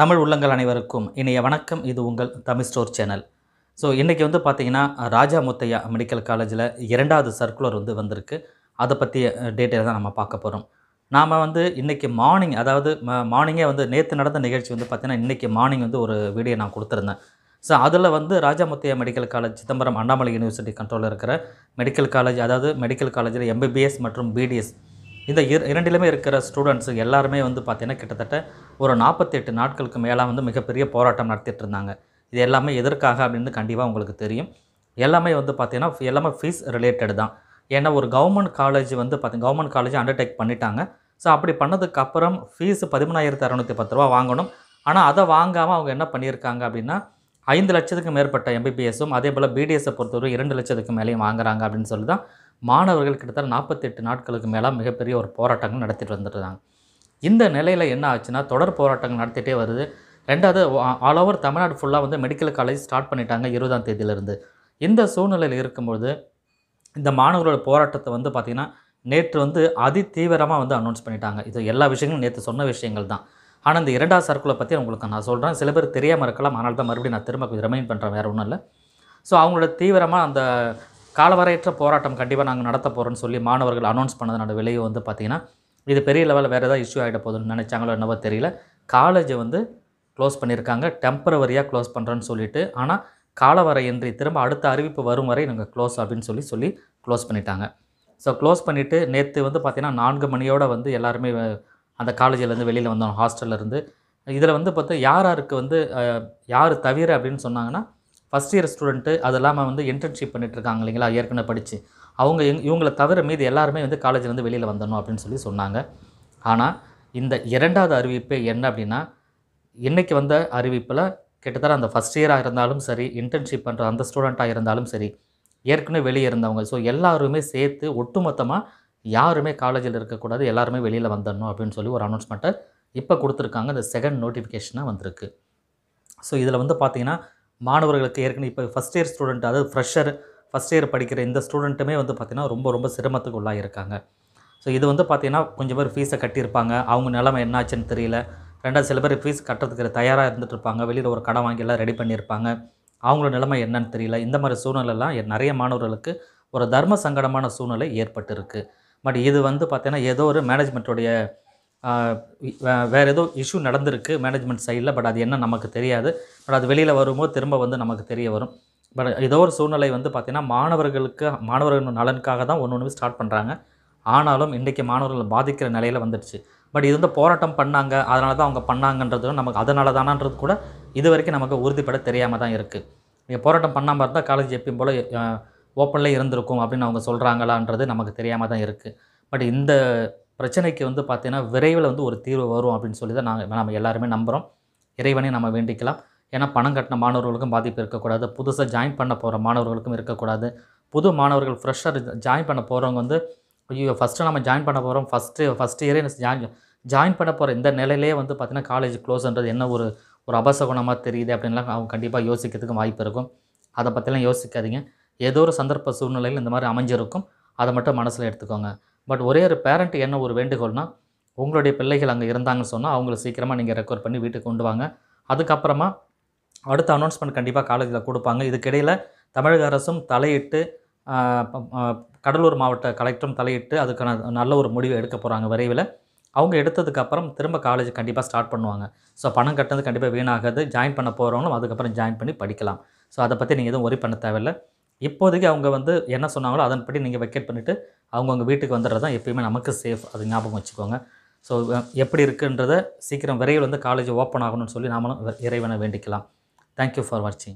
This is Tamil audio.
தமிழ் உள்ளங்கள் அனைவருக்கும் இனிய வணக்கம் இது உங்கள் தமிழ் ஸ்டோர் சேனல் ஸோ இன்றைக்கி வந்து பார்த்திங்கன்னா ராஜா முத்தையா மெடிக்கல் காலேஜில் இரண்டாவது சர்க்குலர் வந்து வந்திருக்கு அதை பற்றிய டீட்டெயில் தான் நம்ம பார்க்க போகிறோம் நாம் வந்து இன்றைக்கி மார்னிங் அதாவது மார்னிங்கே வந்து நேற்று நடந்த நிகழ்ச்சி வந்து பார்த்திங்கன்னா இன்றைக்கி மார்னிங் வந்து ஒரு வீடியோ நான் கொடுத்துருந்தேன் ஸோ அதில் வந்து Raja Muthiah medical college Chidambaram Annamalai university கண்ட்ரோலில் இருக்கிற மெடிக்கல் காலேஜ் அதாவது மெடிக்கல் காலேஜில் எம்பிபிஎஸ் மற்றும் பிடிஎஸ் இந்த இரண்டிலுமே இருக்கிற ஸ்டூடெண்ட்ஸு எல்லாருமே வந்து பார்த்திங்கன்னா கிட்டத்தட்ட ஒரு நாற்பத்தெட்டு நாட்களுக்கு மேலாக வந்து மிகப்பெரிய போராட்டம் நடத்திட்டு இருந்தாங்க இது எல்லாமே எதற்காக அப்படின்னு கண்டிப்பாக உங்களுக்கு தெரியும் எல்லாமே வந்து பார்த்திங்கன்னா எல்லாமே ஃபீஸ் ரிலேட்டடு தான் ஏன்னா ஒரு கவர்மெண்ட் காலேஜ் வந்து பார்த்திங்க கவர்மெண்ட் காலேஜ் அண்டர்டேக் பண்ணிட்டாங்க ஸோ அப்படி பண்ணதுக்கப்புறம் ஃபீஸ் பதிமூணாயிரத்து அறநூற்றி பத்து ரூபா வாங்கணும் ஆனால் அதை வாங்காமல் அவங்க என்ன பண்ணியிருக்காங்க அப்படின்னா ஐந்து லட்சத்துக்கு மேற்பட்ட எம்பிபிஎஸும் அதே போல் பிடிஎஸை பொறுத்தவரை இரண்டு லட்சத்துக்கு மேலேயும் வாங்குறாங்க அப்படின்னு சொல்லி தான் மாணவர்கள் கிட்டத்தட்ட நாற்பத்தெட்டு நாட்களுக்கு மேலே மிகப்பெரிய ஒரு போராட்டங்கள் நடத்திட்டு வந்துட்டுருந்தாங்க இந்த நிலையில் என்ன ஆச்சுன்னா தொடர் போராட்டங்கள் நடத்திட்டே வருது ரெண்டாவது ஆல் ஓவர் தமிழ்நாடு ஃபுல்லாக வந்து மெடிக்கல் காலேஜ் ஸ்டார்ட் பண்ணிட்டாங்க இருபதாம் தேதியிலிருந்து இந்த சூழ்நிலையில் இருக்கும்போது இந்த மாணவர்களோட போராட்டத்தை வந்து பார்த்திங்கன்னா நேற்று வந்து அதி தீவிரமாக வந்து அனௌன்ஸ் பண்ணிட்டாங்க இது எல்லா விஷயங்களும் நேற்று சொன்ன விஷயங்கள் தான் ஆனால் இந்த இரண்டாவது சர்க்குலை பற்றி உங்களுக்கு நான் சொல்கிறேன் சில பேர் தெரியாமல் இருக்கலாம் ஆனால் தான் மறுபடியும் நான் திரும்ப ரிமைண்ட் பண்ணுறேன் வேறு ஒன்றும் இல்லை ஸோ அவங்களோட தீவிரமாக அந்த காலவரையற்ற போராட்டம் கண்டிப்பாக நாங்கள் நடத்த போகிறோம்னு சொல்லி மாணவர்கள் அனௌன்ஸ் பண்ணதனோட விலையை வந்து பார்த்திங்கன்னா இது பெரிய லெவலில் வேறு ஏதாவது இஷ்யூ ஆகிட போதுன்னு நினச்சாங்களோ என்னவோ தெரியல காலேஜை வந்து க்ளோஸ் பண்ணியிருக்காங்க டெம்பரவரியாக க்ளோஸ் பண்ணுறேன்னு சொல்லிட்டு ஆனால் காலவரையின்றி திரும்ப அடுத்த அறிவிப்பு வரும் வரை நாங்கள் க்ளோஸ் அப்படின்னு சொல்லி சொல்லி க்ளோஸ் பண்ணிட்டாங்க ஸோ க்ளோஸ் பண்ணிவிட்டு நேற்று வந்து பார்த்திங்கன்னா நான்கு மணியோடு வந்து எல்லாருமே அந்த காலேஜிலேருந்து வெளியில் வந்தோம் ஹாஸ்டல்லேருந்து இதில் வந்து பார்த்தா யார் யாருக்கு வந்து யார் தவிர அப்படின்னு சொன்னாங்கன்னா ஃபஸ்ட் இயர் ஸ்டூடெண்ட்டு அது இல்லாமல் வந்து இன்டர்ன்ஷிப் பண்ணிட்டுருக்காங்க இல்லைங்களா ஏற்கனவே படித்து அவங்க எங் இவங்களை தவிர மீது எல்லாருமே வந்து காலேஜ்லேருந்து வெளியில் வந்துடணும் அப்படின்னு சொல்லி சொன்னாங்க ஆனால் இந்த இரண்டாவது அறிவிப்பு என்ன அப்படின்னா இன்றைக்கி வந்த அறிவிப்பில் கிட்டத்தட்ட அந்த ஃபஸ்ட் இயராக இருந்தாலும் சரி இன்டர்ன்ஷிப் பண்ணுற அந்த ஸ்டூடெண்ட்டாக இருந்தாலும் சரி ஏற்கனவே வெளியே இருந்தவங்க ஸோ எல்லாருமே சேர்த்து ஒட்டுமொத்தமாக யாருமே காலேஜில் இருக்கக்கூடாது எல்லாருமே வெளியில் வந்துடணும் அப்படின்னு சொல்லி ஒரு அனௌன்ஸ்மெண்ட்டை இப்போ கொடுத்துருக்காங்க இந்த செகண்ட் நோட்டிஃபிகேஷனாக வந்திருக்கு ஸோ இதில் வந்து பார்த்திங்கன்னா மாணவர்களுக்கு ஏற்கனவே இப்போ ஃபஸ்ட் இயர் ஸ்டூடெண்ட் அதாவது ஃப்ரெஷர் ஃபஸ்ட் இயர் படிக்கிற இந்த ஸ்டூடெண்ட்டுமே வந்து பார்த்திங்கன்னா ரொம்ப ரொம்ப சிரமத்துக்கு உள்ளாக இருக்காங்க ஸோ இது வந்து பார்த்திங்கன்னா கொஞ்சம் பேர் ஃபீஸை கட்டியிருப்பாங்க அவங்க நிலமை என்னாச்சுன்னு தெரியல ரெண்டாவது சில பேர் ஃபீஸ் கட்டுறதுக்கு தயாராக இருந்துகிட்ருப்பாங்க வெளியில் ஒரு கடன் வாங்கியெல்லாம் ரெடி பண்ணியிருப்பாங்க அவங்களோட நிலைமை என்னன்னு தெரியல இந்த மாதிரி சூழ்நிலைலாம் நிறைய மாணவர்களுக்கு ஒரு தர்ம சங்கடமான சூழ்நிலை ஏற்பட்டிருக்கு பட் இது வந்து பார்த்திங்கன்னா ஏதோ ஒரு மேனேஜ்மெண்ட்டுடைய வேறு ஏதோ இஷ்யூ நடந்திருக்கு மேனேஜ்மெண்ட் சைடில் பட் அது என்ன நமக்கு தெரியாது பட் அது வெளியில் வரும்போது திரும்ப வந்து நமக்கு தெரிய வரும் பட் ஏதோ ஒரு சூழ்நிலை வந்து பார்த்திங்கன்னா மாணவர்களுக்கு மாணவர்கள் நலனுக்காக தான் ஒன்று ஒன்று ஸ்டார்ட் பண்ணுறாங்க ஆனாலும் இன்றைக்கு மாணவர்கள் பாதிக்கிற நிலையில் வந்துடுச்சு பட் இது வந்து போராட்டம் பண்ணாங்க அதனால தான் அவங்க பண்ணாங்கன்றது நமக்கு அதனால தானான்றது கூட இது வரைக்கும் நமக்கு உறுதிப்பட தெரியாமல் தான் இருக்குது நீங்கள் போராட்டம் பண்ணாமல் இருந்தால் காலேஜ் எப்பயும் போல் ஓப்பன்லேயே இருந்திருக்கும் அப்படின்னு அவங்க சொல்கிறாங்களான்றது நமக்கு தெரியாமல் தான் இருக்குது பட் இந்த பிரச்சனைக்கு வந்து பார்த்திங்கன்னா விரைவில் வந்து ஒரு தீர்வு வரும் அப்படின்னு சொல்லி தான் நாங்கள் நம்ம எல்லாருமே நம்புகிறோம் இறைவனை நம்ம வேண்டிக்கலாம் ஏன்னா பணம் கட்டின மாணவர்களுக்கும் பாதிப்பு இருக்கக்கூடாது புதுசாக ஜாயின் பண்ண போகிற மாணவர்களுக்கும் இருக்கக்கூடாது புது மாணவர்கள் ஃப்ரெஷ்ஷாக ஜாயின் பண்ண போகிறவங்க வந்து ஐயோ ஃபஸ்ட்டு நம்ம ஜாயின் பண்ண போகிறோம் ஃபஸ்ட்டு ஃபஸ்ட் இயரே ஜாயின் ஜாயின் பண்ண போகிற இந்த நிலையிலே வந்து பார்த்திங்கன்னா காலேஜ் க்ளோஸ்ன்றது என்ன ஒரு ஒரு அபசகுணமாக தெரியுது அப்படின்லாம் அவங்க கண்டிப்பாக யோசிக்கிறதுக்கும் வாய்ப்பு இருக்கும் அதை பற்றிலாம் யோசிக்காதீங்க ஏதோ ஒரு சந்தர்ப்ப சூழ்நிலையில் இந்த மாதிரி அமைஞ்சிருக்கும் அதை மட்டும் மனசில் எடுத்துக்கோங்க பட் ஒரே ஒரு பேரண்ட் என்ன ஒரு வேண்டுகோள்னால் உங்களுடைய பிள்ளைகள் அங்கே இருந்தாங்கன்னு சொன்னால் அவங்கள சீக்கிரமாக நீங்கள் ரெக்கவர் பண்ணி வீட்டுக்கு கொண்டு வாங்க அதுக்கப்புறமா அடுத்த அனௌன்ஸ்மெண்ட் கண்டிப்பாக காலேஜில் கொடுப்பாங்க இதுக்கிடையில் தமிழக அரசும் தலையிட்டு கடலூர் மாவட்ட கலெக்டரும் தலையிட்டு அதுக்கான நல்ல ஒரு முடிவு எடுக்க போகிறாங்க விரைவில் அவங்க எடுத்ததுக்கப்புறம் திரும்ப காலேஜ் கண்டிப்பாக ஸ்டார்ட் பண்ணுவாங்க ஸோ பணம் கட்டுறது கண்டிப்பாக வீணாகாது ஜாயின் பண்ண போகிறவங்களும் அதுக்கப்புறம் ஜாயின் பண்ணி படிக்கலாம் ஸோ அதை பற்றி நீங்கள் எதுவும் ஒரி பண்ண தேவையில்லை இப்போதைக்கு அவங்க வந்து என்ன சொன்னாங்களோ அதன்படி நீங்கள் வெக்கேட் பண்ணிவிட்டு அவங்கவுங்க வீட்டுக்கு வந்துடுறது தான் எப்பயுமே நமக்கு சேஃப் அது ஞாபகம் வச்சுக்கோங்க ஸோ எப்படி இருக்குன்றத சீக்கிரம் விரைவில் வந்து காலேஜ் ஓப்பன் ஆகணும்னு சொல்லி நாமளும் இறைவனை வேண்டிக்கலாம் தேங்க்யூ ஃபார் வாட்சிங்